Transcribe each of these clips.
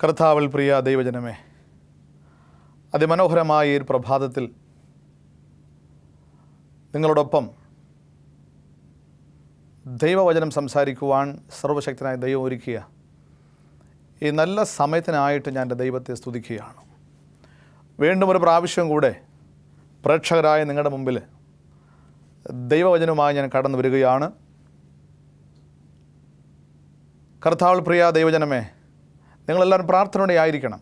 കർത്താവിൽ പ്രിയ ദൈവജനമേ അതിമനോഹരമായ ഒരു പ്രഭാതത്തിൽ നിങ്ങളോടൊപ്പം ദൈവവചനം സംസാരിക്കുവാൻ സർവശക്തനായ ദൈവം ഒരുക്കുക ഈ നല്ല സമയത്തിനായിട്ട് ഞാൻ എൻ്റെ ദൈവത്തെ സ്തുതിക്കുകയാണ് വീണ്ടും ഒരു പ്രാവശ്യം കൂടെ പ്രേക്ഷകരായ നിങ്ങളുടെ മുമ്പിൽ ദൈവവചനവുമായി ഞാൻ കടന്നു വരികയാണ് കർത്താവ് പ്രിയ ദൈവജനമേ നിങ്ങളെല്ലാവരും പ്രാർത്ഥനയോടെ ആയിരിക്കണം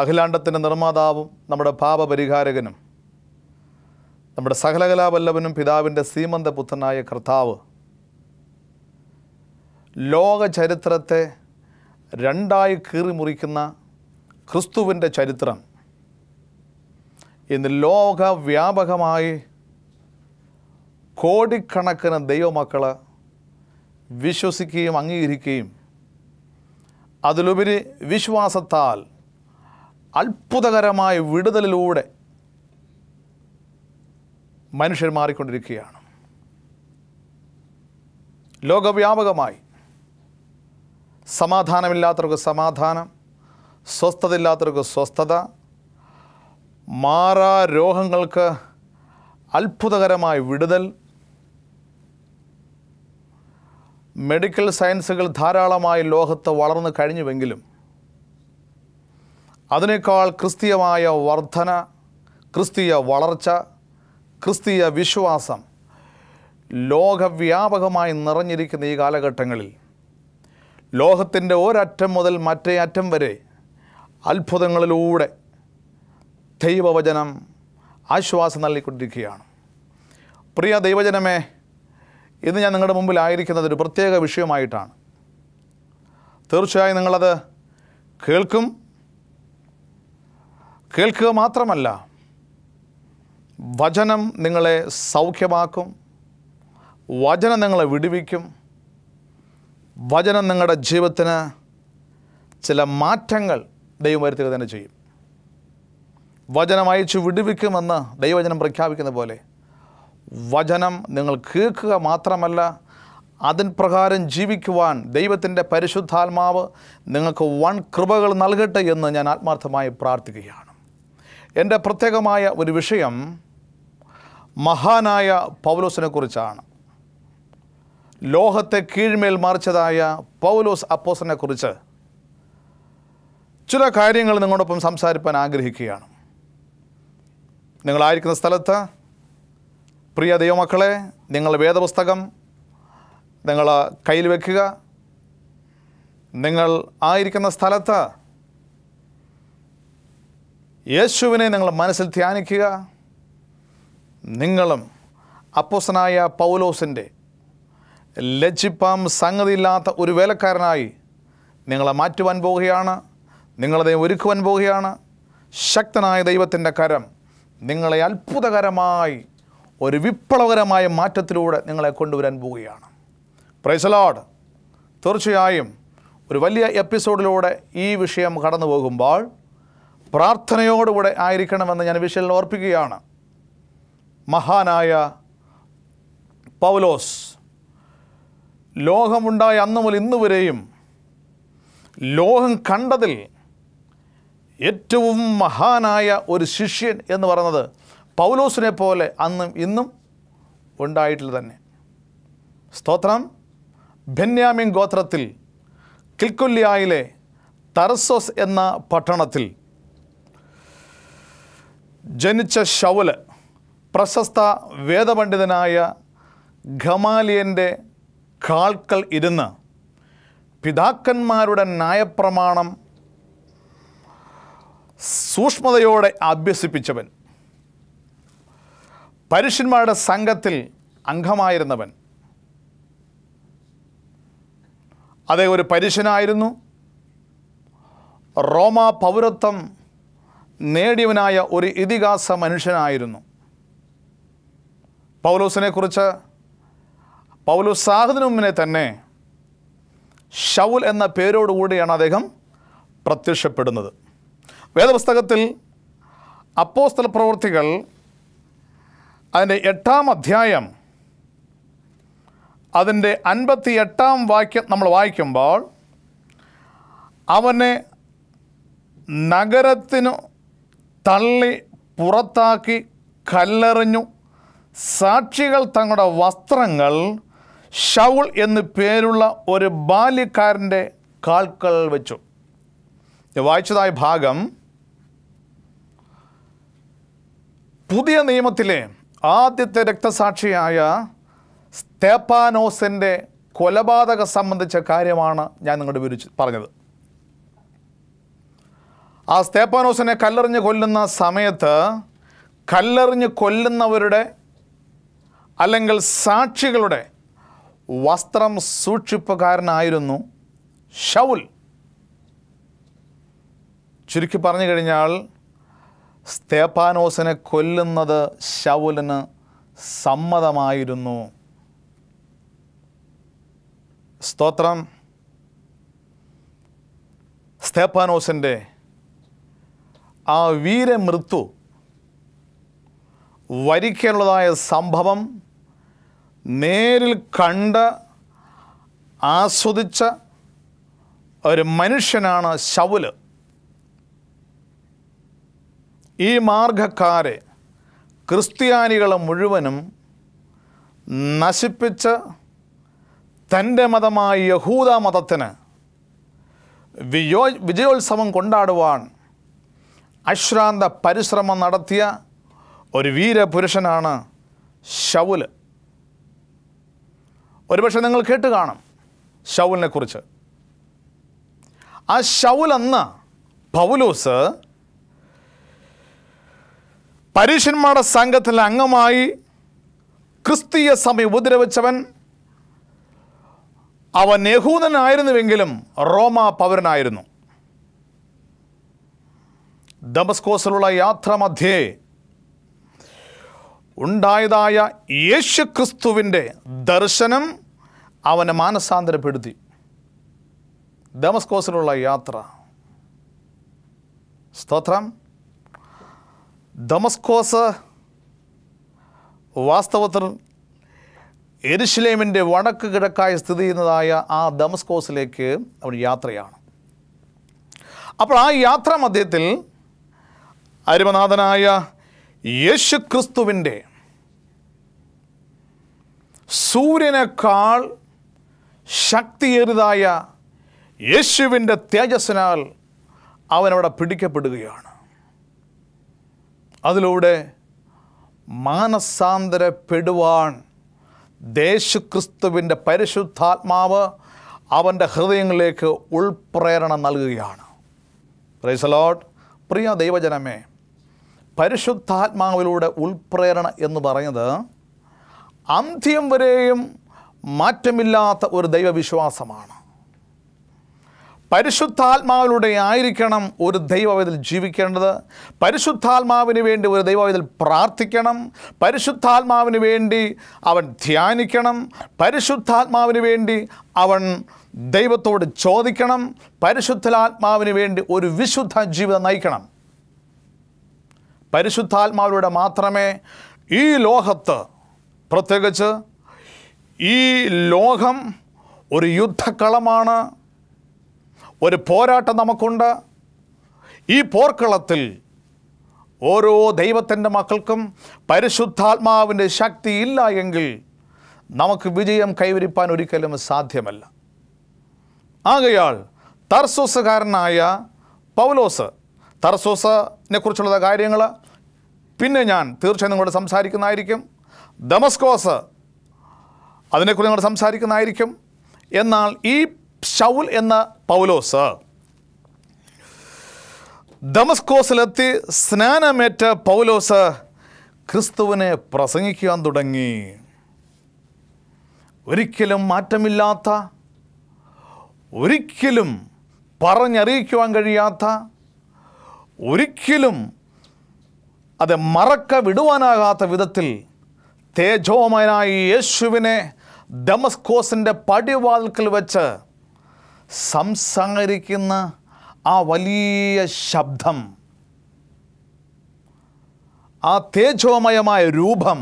അഖിലാണ്ടത്തിൻ്റെ നിർമ്മാതാവും നമ്മുടെ പാപപരിഹാരകനും നമ്മുടെ സകലകലാവല്ലവനും പിതാവിൻ്റെ സീമന്ത പുത്രനായ കർത്താവ് ലോക ചരിത്രത്തെ രണ്ടായി കീറിമുറിക്കുന്ന ക്രിസ്തുവിൻ്റെ ചരിത്രം ഇന്ന് ലോകവ്യാപകമായി കോടിക്കണക്കിന് ദൈവമക്കൾ വിശ്വസിക്കുകയും അംഗീകരിക്കുകയും അതിലുപരി വിശ്വാസത്താൽ അത്ഭുതകരമായ വിടുതലിലൂടെ മനുഷ്യർ മാറിക്കൊണ്ടിരിക്കുകയാണ് ലോകവ്യാപകമായി സമാധാനമില്ലാത്തവർക്ക് സമാധാനം സ്വസ്ഥതയില്ലാത്തവർക്ക് സ്വസ്ഥത മാറാ രോഗങ്ങൾക്ക് അത്ഭുതകരമായ വിടുതൽ മെഡിക്കൽ സയൻസുകൾ ധാരാളമായി ലോകത്ത് വളർന്നു കഴിഞ്ഞുവെങ്കിലും അതിനേക്കാൾ ക്രിസ്തീയമായ വർധന ക്രിസ്തീയ വളർച്ച ക്രിസ്തീയ വിശ്വാസം ലോകവ്യാപകമായി നിറഞ്ഞിരിക്കുന്ന ഈ കാലഘട്ടങ്ങളിൽ ലോകത്തിൻ്റെ ഒരറ്റം മുതൽ മറ്റേ അറ്റം വരെ അത്ഭുതങ്ങളിലൂടെ ദൈവവചനം ആശ്വാസം നൽകിക്കൊണ്ടിരിക്കുകയാണ് പ്രിയ ദൈവജനമേ ഇന്ന് ഞാൻ നിങ്ങളുടെ മുമ്പിലായിരിക്കുന്നത് ഒരു പ്രത്യേക വിഷയമായിട്ടാണ് തീർച്ചയായും നിങ്ങളത് കേൾക്കും കേൾക്കുക മാത്രമല്ല വചനം നിങ്ങളെ സൗഖ്യമാക്കും വചനം നിങ്ങളെ വിടുവിക്കും വചനം നിങ്ങളുടെ ജീവിതത്തിന് ചില മാറ്റങ്ങൾ ദൈവം വരുത്തുക തന്നെ ചെയ്യും വചനം അയച്ചു വിടുവിക്കുമെന്ന് ദൈവവചനം പ്രഖ്യാപിക്കുന്ന പോലെ വചനം നിങ്ങൾ കേൾക്കുക മാത്രമല്ല അതിൻ പ്രകാരം ജീവിക്കുവാൻ ദൈവത്തിൻ്റെ പരിശുദ്ധാത്മാവ് നിങ്ങൾക്ക് വൺ കൃപകൾ നൽകട്ടെ എന്ന് ഞാൻ ആത്മാർത്ഥമായി പ്രാർത്ഥിക്കുകയാണ് എൻ്റെ പ്രത്യേകമായ ഒരു വിഷയം മഹാനായ പൗലോസിനെ കുറിച്ചാണ് ലോഹത്തെ കീഴ്മേൽ മറിച്ചതായ പൗലോസ് അപ്പോസിനെ കുറിച്ച് ചില കാര്യങ്ങൾ നിങ്ങളോടൊപ്പം സംസാരിപ്പാൻ ആഗ്രഹിക്കുകയാണ് നിങ്ങളായിരിക്കുന്ന സ്ഥലത്ത് പ്രിയ ദൈവമക്കളെ നിങ്ങൾ വേദപുസ്തകം നിങ്ങൾ കയ്യിൽ വയ്ക്കുക നിങ്ങൾ ആയിരിക്കുന്ന സ്ഥലത്ത് യേശുവിനെ നിങ്ങൾ മനസ്സിൽ ധ്യാനിക്കുക നിങ്ങളും അപ്പോസനായ പൗലോസിൻ്റെ ലജ്ജിപ്പാം സംഗതിയില്ലാത്ത ഒരു വേലക്കാരനായി നിങ്ങളെ മാറ്റുവാൻ പോവുകയാണ് നിങ്ങളെ ഒരുക്കുവാൻ പോവുകയാണ് ശക്തനായ ദൈവത്തിൻ്റെ കരം നിങ്ങളെ അത്ഭുതകരമായി ഒരു വിപ്ലവകരമായ മാറ്റത്തിലൂടെ നിങ്ങളെ കൊണ്ടുവരാൻ പോവുകയാണ് പ്രൈസലോഡ് തീർച്ചയായും ഒരു വലിയ എപ്പിസോഡിലൂടെ ഈ വിഷയം കടന്നു പോകുമ്പോൾ പ്രാർത്ഥനയോടുകൂടെ ആയിരിക്കണമെന്ന് ഞാൻ വിഷയം ഓർപ്പിക്കുകയാണ് മഹാനായ പൗലോസ് ലോകമുണ്ടായ അന്നു മുതൽ ഇന്നു വരെയും ലോകം കണ്ടതിൽ ഏറ്റവും മഹാനായ ഒരു ശിഷ്യൻ എന്ന് പറയുന്നത് പൗലോസിനെ പോലെ അന്നും ഇന്നും ഉണ്ടായിട്ടുള്ള തന്നെ സ്തോത്രം ബെന്യാമിൻ ഗോത്രത്തിൽ കിൽക്കുല്ലിയായിലെ തറസോസ് എന്ന പട്ടണത്തിൽ ജനിച്ച ഷൗല് പ്രശസ്ത വേദപണ്ഡിതനായ ഖമാലിയൻ്റെ കാൽക്കൽ ഇരുന്ന് പിതാക്കന്മാരുടെ നയപ്രമാണം സൂക്ഷ്മതയോടെ അഭ്യസിപ്പിച്ചവൻ പരുഷന്മാരുടെ സംഘത്തിൽ അംഗമായിരുന്നവൻ അതേ ഒരു പരുഷനായിരുന്നു റോമ പൗരത്വം നേടിയവനായ ഒരു ഇതിഹാസ മനുഷ്യനായിരുന്നു പൗലോസിനെക്കുറിച്ച് പൗലോസ് സാഹതിനു തന്നെ ഷൗൽ എന്ന പേരോടുകൂടിയാണ് അദ്ദേഹം പ്രത്യക്ഷപ്പെടുന്നത് വേദപുസ്തകത്തിൽ അപ്പോസ്തല പ്രവൃത്തികൾ അതിൻ്റെ എട്ടാം അധ്യായം അതിൻ്റെ അൻപത്തി എട്ടാം വാക്യം നമ്മൾ വായിക്കുമ്പോൾ അവനെ നഗരത്തിനു തള്ളി പുറത്താക്കി കല്ലെറിഞ്ഞു സാക്ഷികൾ തങ്ങളുടെ വസ്ത്രങ്ങൾ ഷൗൾ എന്നു പേരുള്ള ഒരു ബാല്യക്കാരൻ്റെ കാൽക്കൽ വെച്ചു വായിച്ചതായ ഭാഗം പുതിയ നിയമത്തിലെ ആദ്യത്തെ രക്തസാക്ഷിയായ സ്തേപ്പാനോസിൻ്റെ കൊലപാതകം സംബന്ധിച്ച കാര്യമാണ് ഞാൻ നിങ്ങളുടെ വിവരിച്ച് പറഞ്ഞത് ആ സ്തേപ്പാനോസിനെ കല്ലെറിഞ്ഞ് കൊല്ലുന്ന സമയത്ത് കല്ലെറിഞ്ഞ് കൊല്ലുന്നവരുടെ അല്ലെങ്കിൽ സാക്ഷികളുടെ വസ്ത്രം സൂക്ഷിപ്പുകാരനായിരുന്നു ഷൗൽ ചുരുക്കി പറഞ്ഞു കഴിഞ്ഞാൽ സ്തേപ്പാനോസിനെ കൊല്ലുന്നത് ശൗലിന് സമ്മതമായിരുന്നു സ്തോത്രം സ്തേപ്പാനോസിൻ്റെ ആ വീരമൃത്യു വരിക്കുള്ളതായ സംഭവം നേരിൽ കണ്ട് ആസ്വദിച്ച ഒരു മനുഷ്യനാണ് ശൗല് ഈ മാർഗക്കാരെ ക്രിസ്ത്യാനികളെ മുഴുവനും നശിപ്പിച്ച് തൻ്റെ മതമായ യഹൂദ മതത്തിന് വിജയോ വിജയോത്സവം കൊണ്ടാടുവാൻ അശ്രാന്ത പരിശ്രമം നടത്തിയ ഒരു വീരപുരുഷനാണ് ഷൗല് ഒരുപക്ഷെ നിങ്ങൾ കേട്ട് കാണും ഷൗലിനെക്കുറിച്ച് ആ ഷൗൽ എന്ന പൗലൂസ് പരീഷന്മാരുടെ സംഘത്തിൽ അംഗമായി ക്രിസ്തീയ സമയം ഉപദ്രവിച്ചവൻ അവൻ നെഹൂദനായിരുന്നുവെങ്കിലും റോമ പൗരനായിരുന്നു ദമസ്കോസിലുള്ള മധ്യേ ഉണ്ടായതായ യേശു ക്രിസ്തുവിൻ്റെ ദർശനം അവനെ മാനസാന്തരപ്പെടുത്തി ദമസ്കോസിലുള്ള യാത്ര സ്തോത്രം ദമസ്കോസ് വാസ്തവത്തിൽ എരുഷലേമിൻ്റെ വടക്ക് കിഴക്കായി സ്ഥിതി ചെയ്യുന്നതായ ആ ദമസ്കോസിലേക്ക് അവർ യാത്രയാണ് അപ്പോൾ ആ യാത്രാ മധ്യത്തിൽ അരുമനാഥനായ യേശു ക്രിസ്തുവിൻ്റെ സൂര്യനേക്കാൾ ശക്തിയേറിയതായ യേശുവിൻ്റെ തേജസ്സിനാൽ അവനവിടെ പിടിക്കപ്പെടുകയാണ് അതിലൂടെ മാനസാന്തരപ്പെടുവാൻ ദേശുക്രിസ്തുവിൻ്റെ പരിശുദ്ധാത്മാവ് അവൻ്റെ ഹൃദയങ്ങളിലേക്ക് ഉൾപ്രേരണ നൽകുകയാണ് പ്രൈസലോട്ട് പ്രിയ ദൈവജനമേ പരിശുദ്ധാത്മാവിലൂടെ ഉൾപ്രേരണ എന്ന് പറയുന്നത് അന്ത്യം വരെയും മാറ്റമില്ലാത്ത ഒരു ദൈവവിശ്വാസമാണ് പരിശുദ്ധാത്മാവിലൂടെ ആയിരിക്കണം ഒരു ദൈവം ജീവിക്കേണ്ടത് പരിശുദ്ധാത്മാവിന് വേണ്ടി ഒരു ദൈവം പ്രാർത്ഥിക്കണം പരിശുദ്ധാത്മാവിന് വേണ്ടി അവൻ ധ്യാനിക്കണം പരിശുദ്ധാത്മാവിന് വേണ്ടി അവൻ ദൈവത്തോട് ചോദിക്കണം പരിശുദ്ധാത്മാവിന് വേണ്ടി ഒരു വിശുദ്ധ ജീവിതം നയിക്കണം പരിശുദ്ധാത്മാവിലൂടെ മാത്രമേ ഈ ലോകത്ത് പ്രത്യേകിച്ച് ഈ ലോകം ഒരു യുദ്ധക്കളമാണ് ഒരു പോരാട്ടം നമുക്കുണ്ട് ഈ പോർക്കളത്തിൽ ഓരോ ദൈവത്തിൻ്റെ മക്കൾക്കും പരിശുദ്ധാത്മാവിൻ്റെ ശക്തി ഇല്ല എങ്കിൽ നമുക്ക് വിജയം കൈവരിപ്പാൻ ഒരിക്കലും സാധ്യമല്ല ആകയാൾ തർസോസുകാരനായ പൗലോസ് തർസോസിനെ കുറിച്ചുള്ള കാര്യങ്ങൾ പിന്നെ ഞാൻ തീർച്ചയായും നിങ്ങളോട് സംസാരിക്കുന്നതായിരിക്കും ദമസ്കോസ് അതിനെക്കുറിച്ച് നിങ്ങൾ സംസാരിക്കുന്നതായിരിക്കും എന്നാൽ ഈ ഷൗൽ എന്ന പൗലോസ് ഡമസ്കോസിലെത്തി സ്നാനമേറ്റ പൗലോസ് ക്രിസ്തുവിനെ പ്രസംഗിക്കാൻ തുടങ്ങി ഒരിക്കലും മാറ്റമില്ലാത്ത ഒരിക്കലും പറഞ്ഞറിയിക്കുവാൻ കഴിയാത്ത ഒരിക്കലും അത് മറക്ക വിടുവാനാകാത്ത വിധത്തിൽ തേജോമയനായ യേശുവിനെ ഡമസ്കോസിൻ്റെ പടിവാതിൽക്കൽ വെച്ച് സംസാരിക്കുന്ന ആ വലിയ ശബ്ദം ആ തേജോമയമായ രൂപം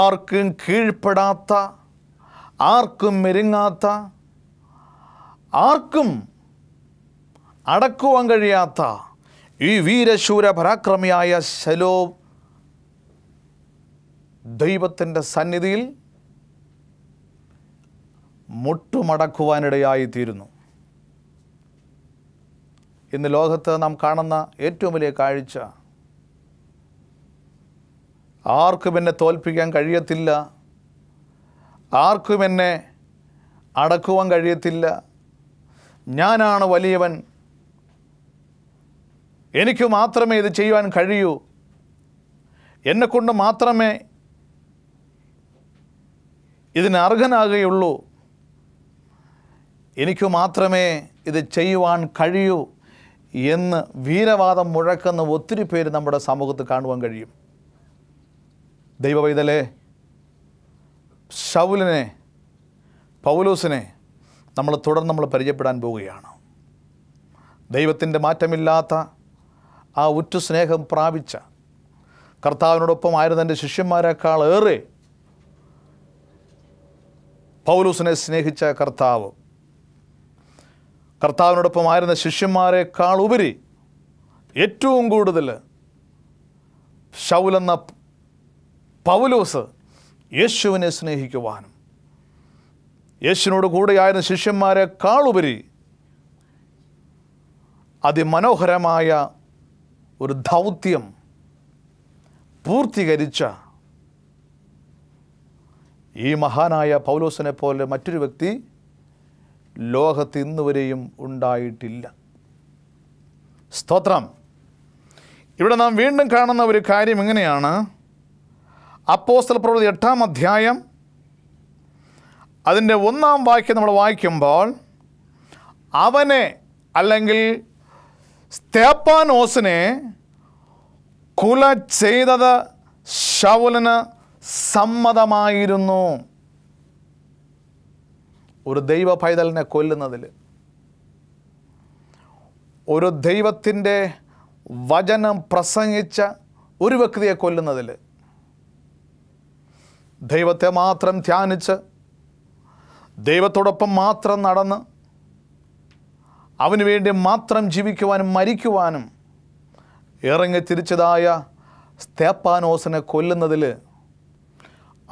ആർക്കും കീഴ്പ്പെടാത്ത ആർക്കും മെരുങ്ങാത്ത ആർക്കും അടക്കുവാൻ കഴിയാത്ത ഈ വീരശൂര പരാക്രമിയായ ശലോ ദൈവത്തിൻ്റെ സന്നിധിയിൽ മുട്ടുമടക്കുവാനിടയായിത്തീരുന്നു ഇന്ന് ലോകത്ത് നാം കാണുന്ന ഏറ്റവും വലിയ കാഴ്ച ആർക്കും എന്നെ തോൽപ്പിക്കാൻ കഴിയത്തില്ല ആർക്കും എന്നെ അടക്കുവാൻ കഴിയത്തില്ല ഞാനാണ് വലിയവൻ എനിക്ക് മാത്രമേ ഇത് ചെയ്യുവാൻ കഴിയൂ എന്നെക്കൊണ്ട് മാത്രമേ ഇതിന് അർഹനാകുകയുള്ളൂ എനിക്ക് മാത്രമേ ഇത് ചെയ്യുവാൻ കഴിയൂ എന്ന് വീരവാദം മുഴക്കുന്ന ഒത്തിരി പേര് നമ്മുടെ സമൂഹത്ത് കാണുവാൻ കഴിയും ദൈവവൈതലെ ഷൗലിനെ പൗലൂസിനെ നമ്മൾ തുടർന്ന് നമ്മൾ പരിചയപ്പെടാൻ പോവുകയാണ് ദൈവത്തിൻ്റെ മാറ്റമില്ലാത്ത ആ ഉറ്റു സ്നേഹം പ്രാപിച്ച കർത്താവിനോടൊപ്പം ആയിരുന്ന എൻ്റെ ശിഷ്യന്മാരെക്കാൾ ഏറെ പൗലൂസിനെ സ്നേഹിച്ച കർത്താവ് ആയിരുന്ന ശിഷ്യന്മാരെക്കാൾ ഉപരി ഏറ്റവും കൂടുതൽ ശൗലെന്ന പൗലോസ് യേശുവിനെ സ്നേഹിക്കുവാനും യേശുവിനോട് കൂടെയായിരുന്ന ശിഷ്യന്മാരെക്കാൾ ഉപരി അതിമനോഹരമായ ഒരു ദൗത്യം പൂർത്തീകരിച്ച ഈ മഹാനായ പൗലോസിനെ പോലെ മറ്റൊരു വ്യക്തി ലോകത്ത് ഇന്നുവരെയും ഉണ്ടായിട്ടില്ല സ്തോത്രം ഇവിടെ നാം വീണ്ടും കാണുന്ന ഒരു കാര്യം എങ്ങനെയാണ് അപ്പോസ്റ്റൽ പ്രവൃത്തി എട്ടാം അധ്യായം അതിൻ്റെ ഒന്നാം വാക്യം നമ്മൾ വായിക്കുമ്പോൾ അവനെ അല്ലെങ്കിൽ സ്തേപ്പാനോസിനെ കുല ചെയ്തത് ശൗലന് സമ്മതമായിരുന്നു ഒരു ദൈവ പൈതലിനെ കൊല്ലുന്നതിൽ ഒരു ദൈവത്തിൻ്റെ വചനം പ്രസംഗിച്ച ഒരു വ്യക്തിയെ കൊല്ലുന്നതിൽ ദൈവത്തെ മാത്രം ധ്യാനിച്ച് ദൈവത്തോടൊപ്പം മാത്രം നടന്ന് അവന് വേണ്ടി മാത്രം ജീവിക്കുവാനും മരിക്കുവാനും ഇറങ്ങി തിരിച്ചതായ സ്തേപ്പാനോസിനെ കൊല്ലുന്നതിൽ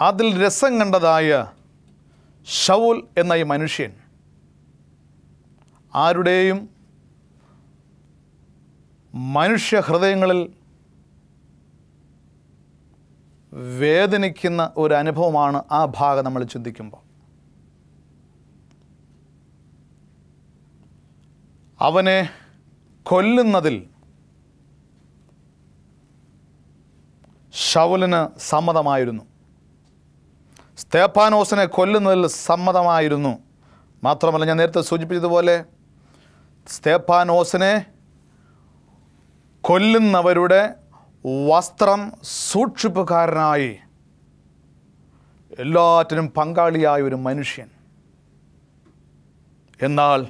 അതിൽ രസം കണ്ടതായ ഷൗൽ എന്ന ഈ മനുഷ്യൻ ആരുടെയും മനുഷ്യ ഹൃദയങ്ങളിൽ വേദനിക്കുന്ന ഒരു അനുഭവമാണ് ആ ഭാഗം നമ്മൾ ചിന്തിക്കുമ്പോൾ അവനെ കൊല്ലുന്നതിൽ ഷൗലിന് സമ്മതമായിരുന്നു തേപ്പാനോസിനെ കൊല്ലുന്നതിൽ സമ്മതമായിരുന്നു മാത്രമല്ല ഞാൻ നേരത്തെ സൂചിപ്പിച്ചതുപോലെ സ്തേപ്പാനോസിനെ കൊല്ലുന്നവരുടെ വസ്ത്രം സൂക്ഷിപ്പുകാരനായി എല്ലാറ്റിനും പങ്കാളിയായ ഒരു മനുഷ്യൻ എന്നാൽ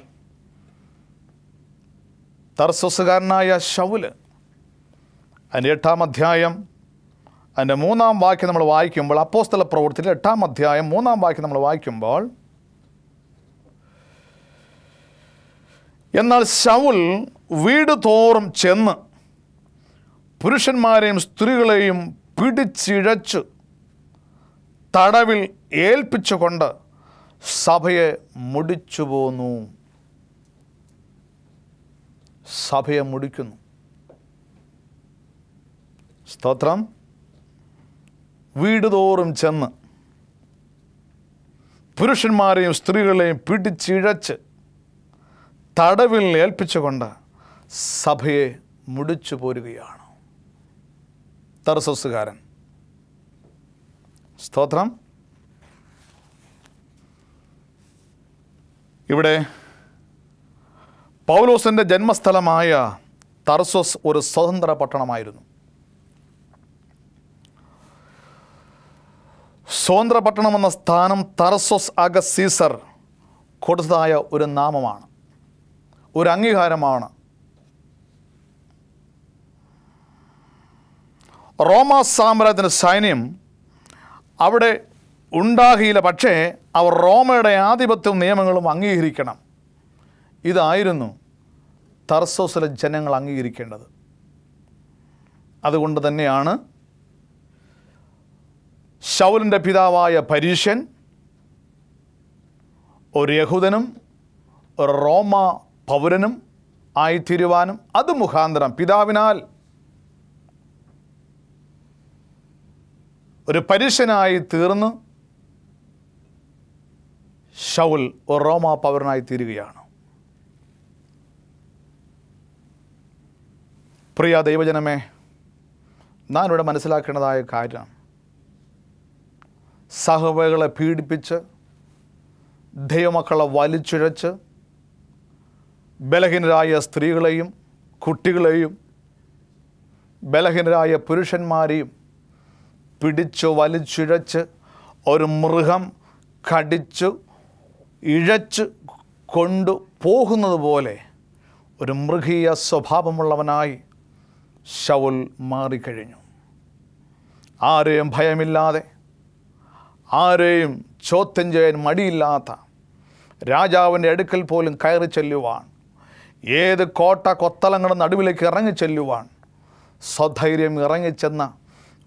തർസസുകാരനായ ഷൗല് അതിൻ്റെ എട്ടാം അധ്യായം അതിൻ്റെ മൂന്നാം വാക്യം നമ്മൾ വായിക്കുമ്പോൾ അപ്പോസ്തല പ്രവൃത്തിയിൽ എട്ടാം അധ്യായം മൂന്നാം വാക്യം നമ്മൾ വായിക്കുമ്പോൾ എന്നാൽ ശൗൽ വീട് തോറും ചെന്ന് പുരുഷന്മാരെയും സ്ത്രീകളെയും പിടിച്ചിഴച്ച് തടവിൽ ഏൽപ്പിച്ചുകൊണ്ട് സഭയെ മുടിച്ചു പോന്നു സഭയെ മുടിക്കുന്നു സ്തോത്രം വീട് തോറും ചെന്ന് പുരുഷന്മാരെയും സ്ത്രീകളെയും പിടിച്ചിഴച്ച് തടവിൽ ഏൽപ്പിച്ചുകൊണ്ട് സഭയെ മുടിച്ചു പോരുകയാണ് തർസസ്സുകാരൻ സ്തോത്രം ഇവിടെ പൗലോസിൻ്റെ ജന്മസ്ഥലമായ തർസോസ് ഒരു സ്വതന്ത്ര പട്ടണമായിരുന്നു സ്വതന്ത്രപട്ടണം എന്ന സ്ഥാനം തർസോസ് അഗ സീസർ കൊടുത്തതായ ഒരു നാമമാണ് ഒരു അംഗീകാരമാണ് റോമാ സാമ്രാജ്യത്തിൻ്റെ സൈന്യം അവിടെ ഉണ്ടാകിയില്ല പക്ഷേ അവർ റോമയുടെ ആധിപത്യവും നിയമങ്ങളും അംഗീകരിക്കണം ഇതായിരുന്നു തർസോസിലെ ജനങ്ങൾ അംഗീകരിക്കേണ്ടത് അതുകൊണ്ട് തന്നെയാണ് ശൗലിൻ്റെ പിതാവായ പരീഷൻ ഒരു യഹൂദനും ഒരു റോമ പൗരനും ആയിത്തീരുവാനും അത് മുഖാന്തരം പിതാവിനാൽ ഒരു പരീഷനായി തീർന്ന് ഷൗൽ ഒരു റോമ പൗരനായി തീരുകയാണ് പ്രിയ ദൈവജനമേ നാനിവിടെ മനസ്സിലാക്കേണ്ടതായ കാര്യം സഹവകളെ പീഡിപ്പിച്ച് ദൈവമക്കളെ വലിച്ചുഴച്ച് ബലഹീനരായ സ്ത്രീകളെയും കുട്ടികളെയും ബലഹീനരായ പുരുഷന്മാരെയും പിടിച്ചു വലിച്ചുഴച്ച് ഒരു മൃഗം കടിച്ചു ഇഴച്ച് കൊണ്ടു പോകുന്നത് പോലെ ഒരു മൃഗീയ സ്വഭാവമുള്ളവനായി ശൗൽ മാറിക്കഴിഞ്ഞു ആരെയും ഭയമില്ലാതെ ആരെയും ചോദ്യം ചെയ്യാൻ മടിയില്ലാത്ത രാജാവിൻ്റെ അടുക്കൽ പോലും കയറി ചെല്ലുവാൻ ഏത് കോട്ട കൊത്തളങ്ങളുടെ നടുവിലേക്ക് ഇറങ്ങി ചെല്ലുവാൻ സ്വധൈര്യം ഇറങ്ങിച്ചെന്ന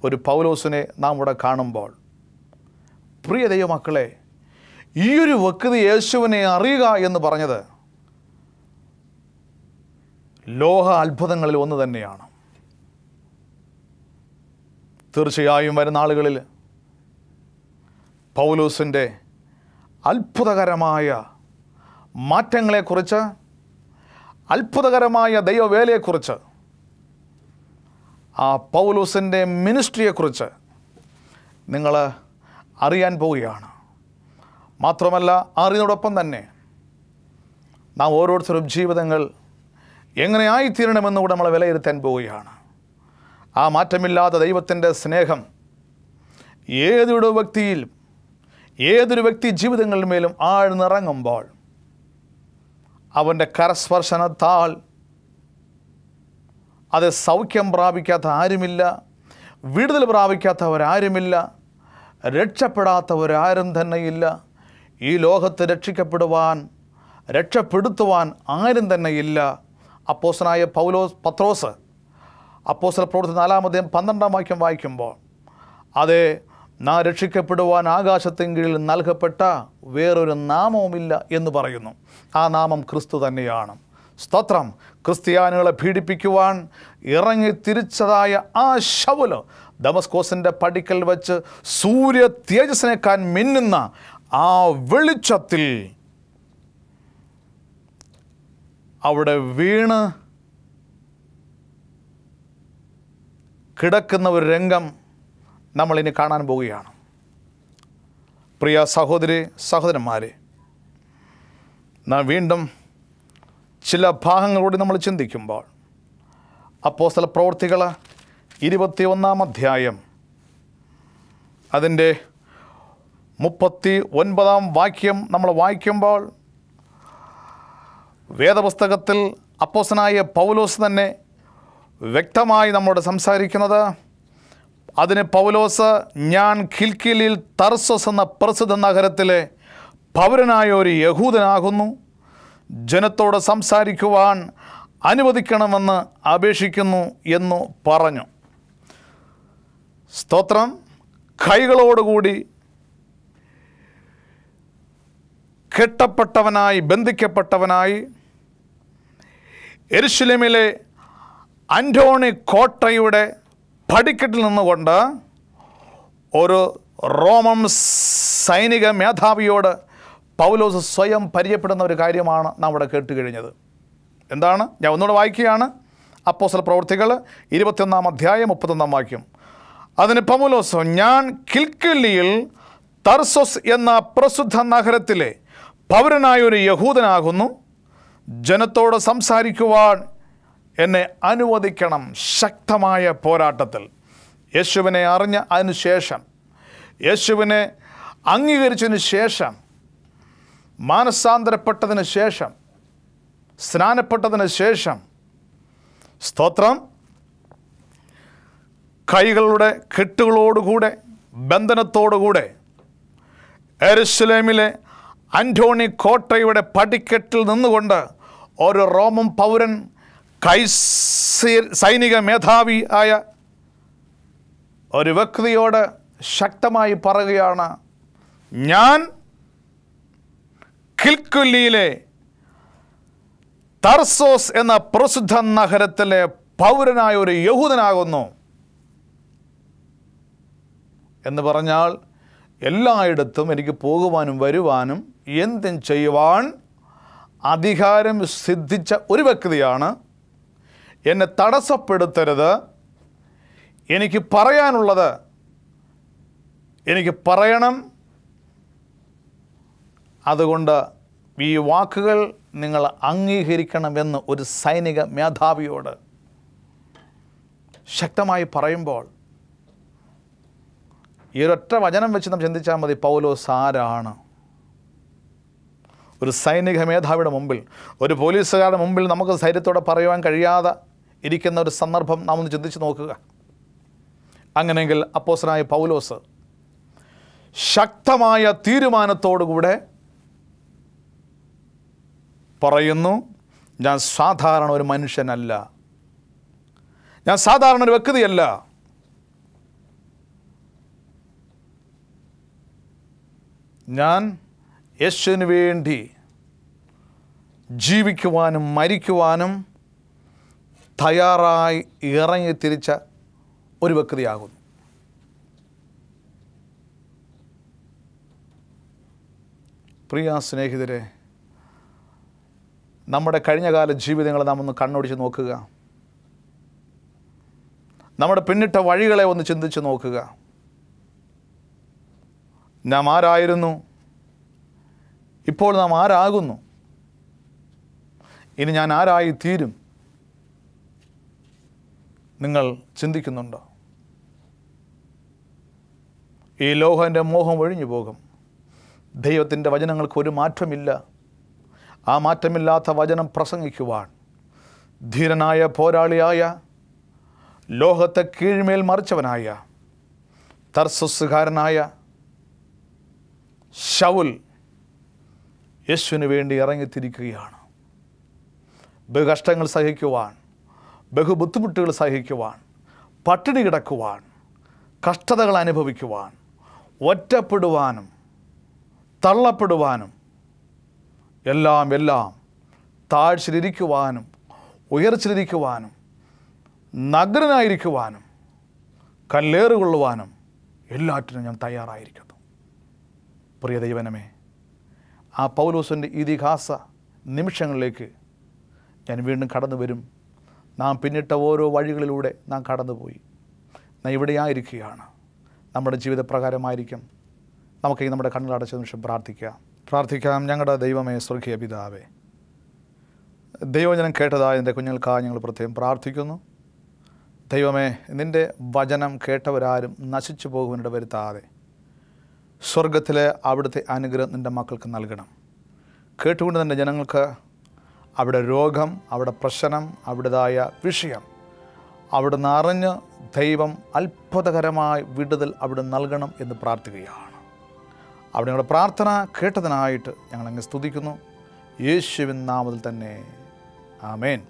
ഒരു പൗലോസിനെ നാം ഇവിടെ കാണുമ്പോൾ പ്രിയ ദൈവമക്കളെ ഈയൊരു വ്യക്തി യേശുവിനെ അറിയുക എന്ന് പറഞ്ഞത് ലോഹ അത്ഭുതങ്ങളിൽ ഒന്ന് തന്നെയാണ് തീർച്ചയായും വരുന്ന ആളുകളിൽ പൗലൂസിൻ്റെ അത്ഭുതകരമായ മാറ്റങ്ങളെക്കുറിച്ച് അത്ഭുതകരമായ ദൈവവേലയെക്കുറിച്ച് ആ പൗലൂസിൻ്റെ മിനിസ്ട്രിയെക്കുറിച്ച് നിങ്ങൾ അറിയാൻ പോവുകയാണ് മാത്രമല്ല അറിവിനോടൊപ്പം തന്നെ നാം ഓരോരുത്തരും ജീവിതങ്ങൾ എങ്ങനെയായിത്തീരണമെന്ന് കൂടെ നമ്മൾ വിലയിരുത്താൻ പോവുകയാണ് ആ മാറ്റമില്ലാത്ത ദൈവത്തിൻ്റെ സ്നേഹം ഏതൊരു വ്യക്തിയിലും ഏതൊരു വ്യക്തി ജീവിതങ്ങളുടെ മേലും ആഴ്ന്നിറങ്ങുമ്പോൾ അവൻ്റെ കരസ്പർശനത്താൽ അത് സൗഖ്യം പ്രാപിക്കാത്ത ആരുമില്ല വിടുതൽ പ്രാപിക്കാത്തവരാരുമില്ല രക്ഷപ്പെടാത്തവരാരും തന്നെയില്ല ഈ ലോകത്ത് രക്ഷിക്കപ്പെടുവാൻ രക്ഷപ്പെടുത്തുവാൻ ആരും തന്നെയില്ല അപ്പോസനായ പൗലോസ് പത്രോസ് അപ്പോസൽ പ്രവർത്തി നാലാമതേയും പന്ത്രണ്ടാം വാക്യം വായിക്കുമ്പോൾ അതേ നാം രക്ഷിക്കപ്പെടുവാൻ ആകാശത്തിൻ കീഴിൽ നൽകപ്പെട്ട വേറൊരു നാമവുമില്ല എന്ന് പറയുന്നു ആ നാമം ക്രിസ്തു തന്നെയാണ് സ്തോത്രം ക്രിസ്ത്യാനികളെ പീഡിപ്പിക്കുവാൻ ഇറങ്ങി തിരിച്ചതായ ആ ശവല് ഡമസ്കോസിൻ്റെ പടിക്കൽ വെച്ച് സൂര്യ തേജസ്സിനേക്കാൻ മിന്നുന്ന ആ വെളിച്ചത്തിൽ അവിടെ വീണ് കിടക്കുന്ന ഒരു രംഗം നമ്മളിനി കാണാൻ പോവുകയാണ് പ്രിയ സഹോദരി സഹോദരന്മാരെ നാം വീണ്ടും ചില ഭാഗങ്ങളോട് നമ്മൾ ചിന്തിക്കുമ്പോൾ പ്രവർത്തികൾ ഇരുപത്തി ഒന്നാം അധ്യായം അതിൻ്റെ മുപ്പത്തി ഒൻപതാം വാക്യം നമ്മൾ വായിക്കുമ്പോൾ വേദപുസ്തകത്തിൽ അപ്പോസനായ പൗലോസ് തന്നെ വ്യക്തമായി നമ്മോട് സംസാരിക്കുന്നത് അതിന് പൗലോസ് ഞാൻ ഖിൽക്കിലിൽ തർസസ് എന്ന പ്രസിദ്ധ നഗരത്തിലെ പൗരനായ ഒരു യഹൂദനാകുന്നു ജനത്തോട് സംസാരിക്കുവാൻ അനുവദിക്കണമെന്ന് അപേക്ഷിക്കുന്നു എന്നു പറഞ്ഞു സ്തോത്രം കൈകളോടുകൂടി കെട്ടപ്പെട്ടവനായി ബന്ധിക്കപ്പെട്ടവനായി എരുശുലമിലെ അൻഡോണി കോട്ടയുടെ പടിക്കെട്ടിൽ നിന്നുകൊണ്ട് ഒരു റോമൻ സൈനിക മേധാവിയോട് പൗലോസ് സ്വയം പരിചയപ്പെടുന്ന ഒരു കാര്യമാണ് നാം ഇവിടെ കേട്ട് കഴിഞ്ഞത് എന്താണ് ഞാൻ ഒന്നുകൂടെ വായിക്കുകയാണ് അപ്പോസൽ പ്രവൃത്തികൾ ഇരുപത്തിയൊന്നാം അധ്യായം മുപ്പത്തൊന്നാം വാക്യം അതിന് പൗലോസ് ഞാൻ കിൽക്കിള്ളിയിൽ തർസോസ് എന്ന പ്രസിദ്ധ നഗരത്തിലെ പൗരനായ ഒരു യഹൂദനാകുന്നു ജനത്തോട് സംസാരിക്കുവാൻ എന്നെ അനുവദിക്കണം ശക്തമായ പോരാട്ടത്തിൽ യേശുവിനെ അറിഞ്ഞ അതിനുശേഷം യേശുവിനെ അംഗീകരിച്ചതിന് ശേഷം മാനസാന്തരപ്പെട്ടതിന് ശേഷം സ്നാനപ്പെട്ടതിന് ശേഷം സ്തോത്രം കൈകളുടെ കെട്ടുകളോടുകൂടെ ബന്ധനത്തോടുകൂടെ എരുസലേമിലെ അന്റോണി കോട്ടയുടെ പടിക്കെട്ടിൽ നിന്നുകൊണ്ട് ഒരു റോമൻ പൗരൻ കൈസീർ സൈനിക മേധാവി ആയ ഒരു വ്യക്തിയോട് ശക്തമായി പറയുകയാണ് ഞാൻ കിൽക്കുല്ലിയിലെ തർസോസ് എന്ന പ്രസിദ്ധ നഗരത്തിലെ പൗരനായ ഒരു യഹൂദനാകുന്നു എന്ന് പറഞ്ഞാൽ എല്ലായിടത്തും എനിക്ക് പോകുവാനും വരുവാനും എന്തും ചെയ്യുവാൻ അധികാരം സിദ്ധിച്ച ഒരു വ്യക്തിയാണ് എന്നെ തടസ്സപ്പെടുത്തരുത് എനിക്ക് പറയാനുള്ളത് എനിക്ക് പറയണം അതുകൊണ്ട് ഈ വാക്കുകൾ നിങ്ങൾ അംഗീകരിക്കണമെന്ന് ഒരു സൈനിക മേധാവിയോട് ശക്തമായി പറയുമ്പോൾ ഈ ഒരൊറ്റ വചനം വെച്ച് നാം ചിന്തിച്ചാൽ മതി പൗലോസ് സാരാണ് ഒരു സൈനിക മേധാവിയുടെ മുമ്പിൽ ഒരു പോലീസുകാരുടെ മുമ്പിൽ നമുക്ക് ധൈര്യത്തോടെ പറയുവാൻ കഴിയാതെ ഇരിക്കുന്ന ഒരു സന്ദർഭം നാം ഒന്ന് ചിന്തിച്ച് നോക്കുക അങ്ങനെയെങ്കിൽ അപ്പോസനായ പൗലോസ് ശക്തമായ തീരുമാനത്തോടുകൂടെ പറയുന്നു ഞാൻ സാധാരണ ഒരു മനുഷ്യനല്ല ഞാൻ സാധാരണ ഒരു വ്യക്തിയല്ല ഞാൻ യേശുവിന് വേണ്ടി ജീവിക്കുവാനും മരിക്കുവാനും തയ്യാറായി ഇറങ്ങി തിരിച്ച ഒരു വ്യക്തിയാകുന്നു പ്രിയ സ്നേഹിതരെ നമ്മുടെ കഴിഞ്ഞകാല ജീവിതങ്ങളെ നാം ഒന്ന് കണ്ണോടിച്ച് നോക്കുക നമ്മുടെ പിന്നിട്ട വഴികളെ ഒന്ന് ചിന്തിച്ച് നോക്കുക നാം ആരായിരുന്നു ഇപ്പോൾ നാം ആരാകുന്നു ഇനി ഞാൻ ആരായി തീരും നിങ്ങൾ ചിന്തിക്കുന്നുണ്ടോ ഈ ലോഹൻ്റെ മോഹം ഒഴിഞ്ഞു പോകും ദൈവത്തിൻ്റെ വചനങ്ങൾക്ക് ഒരു മാറ്റമില്ല ആ മാറ്റമില്ലാത്ത വചനം പ്രസംഗിക്കുവാൻ ധീരനായ പോരാളിയായ ലോഹത്തെ കീഴ്മേൽ മറിച്ചവനായ തർസസ്സുകാരനായ ഷൗൽ യേശുവിന് വേണ്ടി ഇറങ്ങിത്തിരിക്കുകയാണ് ബഹുകഷ്ടങ്ങൾ സഹിക്കുവാൻ ബഹുബുദ്ധിമുട്ടുകൾ സഹിക്കുവാൻ പട്ടിണി കിടക്കുവാൻ കഷ്ടതകൾ അനുഭവിക്കുവാൻ ഒറ്റപ്പെടുവാനും തള്ളപ്പെടുവാനും എല്ലാം എല്ലാം താഴ്ചയിലിരിക്കുവാനും ഉയർച്ചിലിരിക്കുവാനും നഗ്നനായിരിക്കുവാനും കല്ലേറുകൊള്ളുവാനും എല്ലാറ്റിനും ഞാൻ തയ്യാറായിരിക്കുന്നു പ്രിയ ദൈവനമേ ആ പൗലോസിൻ്റെ ഇതിഹാസ നിമിഷങ്ങളിലേക്ക് ഞാൻ വീണ്ടും കടന്നു വരും നാം പിന്നിട്ട ഓരോ വഴികളിലൂടെ നാം കടന്നുപോയി നാം ഇവിടെയായിരിക്കുകയാണ് നമ്മുടെ ജീവിതപ്രകാരമായിരിക്കും നമുക്ക് ഈ നമ്മുടെ കണ്ണിലടച്ച നിമിഷം പ്രാർത്ഥിക്കാം പ്രാർത്ഥിക്കാം ഞങ്ങളുടെ ദൈവമേ സ്വർഗീയ പിതാവേ ദൈവജനം കേട്ടതായ എൻ്റെ കുഞ്ഞുങ്ങൾക്കായി ഞങ്ങൾ പ്രത്യേകം പ്രാർത്ഥിക്കുന്നു ദൈവമേ നിൻ്റെ വചനം കേട്ടവരാരും നശിച്ചു പോകുവാനിട വരുത്താതെ സ്വർഗത്തിലെ അവിടുത്തെ അനുഗ്രഹം നിൻ്റെ മക്കൾക്ക് നൽകണം കേട്ടുകൊണ്ട് തന്നെ ജനങ്ങൾക്ക് അവിടെ രോഗം അവിടെ പ്രശ്നം അവിടേതായ വിഷയം അവിടെ അറിഞ്ഞ് ദൈവം അത്ഭുതകരമായ വിടുതൽ അവിടെ നൽകണം എന്ന് പ്രാർത്ഥിക്കുകയാണ് അവിടെ ഞങ്ങളുടെ പ്രാർത്ഥന കേട്ടതിനായിട്ട് ഞങ്ങളങ്ങ് സ്തുതിക്കുന്നു യേശുവിൻ നാമത്തിൽ തന്നെ ആമേൻ